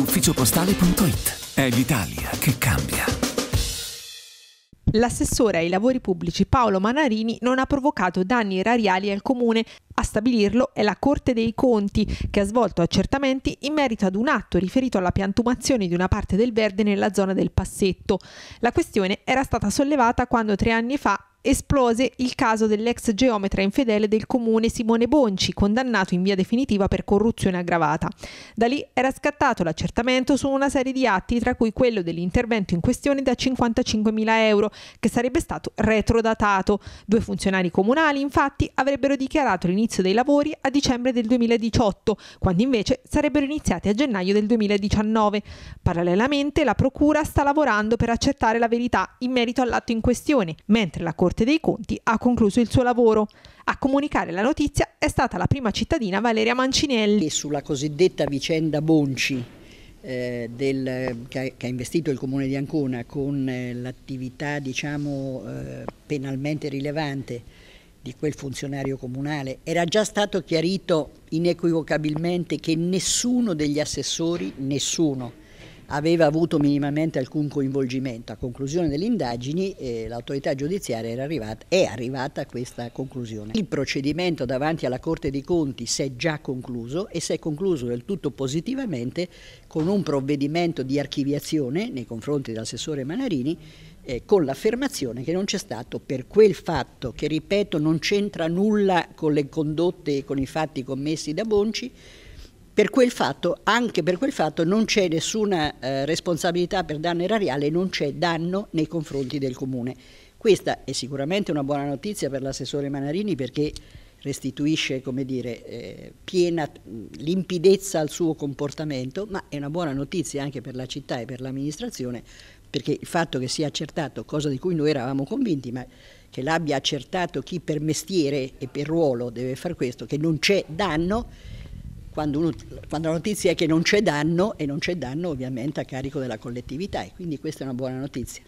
ufficiopostale.it. È l'Italia che cambia. L'assessore ai lavori pubblici Paolo Manarini non ha provocato danni erariali al comune. A stabilirlo è la Corte dei Conti, che ha svolto accertamenti in merito ad un atto riferito alla piantumazione di una parte del verde nella zona del passetto. La questione era stata sollevata quando tre anni fa esplose il caso dell'ex geometra infedele del comune Simone Bonci, condannato in via definitiva per corruzione aggravata. Da lì era scattato l'accertamento su una serie di atti, tra cui quello dell'intervento in questione da 55.000 euro, che sarebbe stato retrodatato. Due funzionari comunali, infatti, avrebbero dichiarato l'inizio dei lavori a dicembre del 2018, quando invece sarebbero iniziati a gennaio del 2019. Parallelamente, la Procura sta lavorando per accertare la verità in merito all'atto in questione, mentre la Corte Corte dei Conti ha concluso il suo lavoro. A comunicare la notizia è stata la prima cittadina Valeria Mancinelli. sulla cosiddetta vicenda Bonci, eh, del, che, ha investito il comune di Ancona con eh, l'attività diciamo, eh, penalmente rilevante di quel funzionario comunale, era già stato chiarito inequivocabilmente che nessuno degli assessori, nessuno, aveva avuto minimamente alcun coinvolgimento. A conclusione delle indagini eh, l'autorità giudiziaria arrivata, è arrivata a questa conclusione. Il procedimento davanti alla Corte dei Conti si è già concluso e si è concluso del tutto positivamente con un provvedimento di archiviazione nei confronti dell'assessore Manarini eh, con l'affermazione che non c'è stato per quel fatto che, ripeto, non c'entra nulla con le condotte e con i fatti commessi da Bonci, per quel fatto, anche per quel fatto non c'è nessuna eh, responsabilità per danno erariale, non c'è danno nei confronti del Comune. Questa è sicuramente una buona notizia per l'assessore Manarini perché restituisce dire, eh, piena limpidezza al suo comportamento, ma è una buona notizia anche per la città e per l'amministrazione perché il fatto che sia accertato, cosa di cui noi eravamo convinti, ma che l'abbia accertato chi per mestiere e per ruolo deve fare questo, che non c'è danno, quando, uno, quando, la notizia è che non c'è danno e non c'è danno ovviamente a carico della collettività e quindi questa è una buona notizia.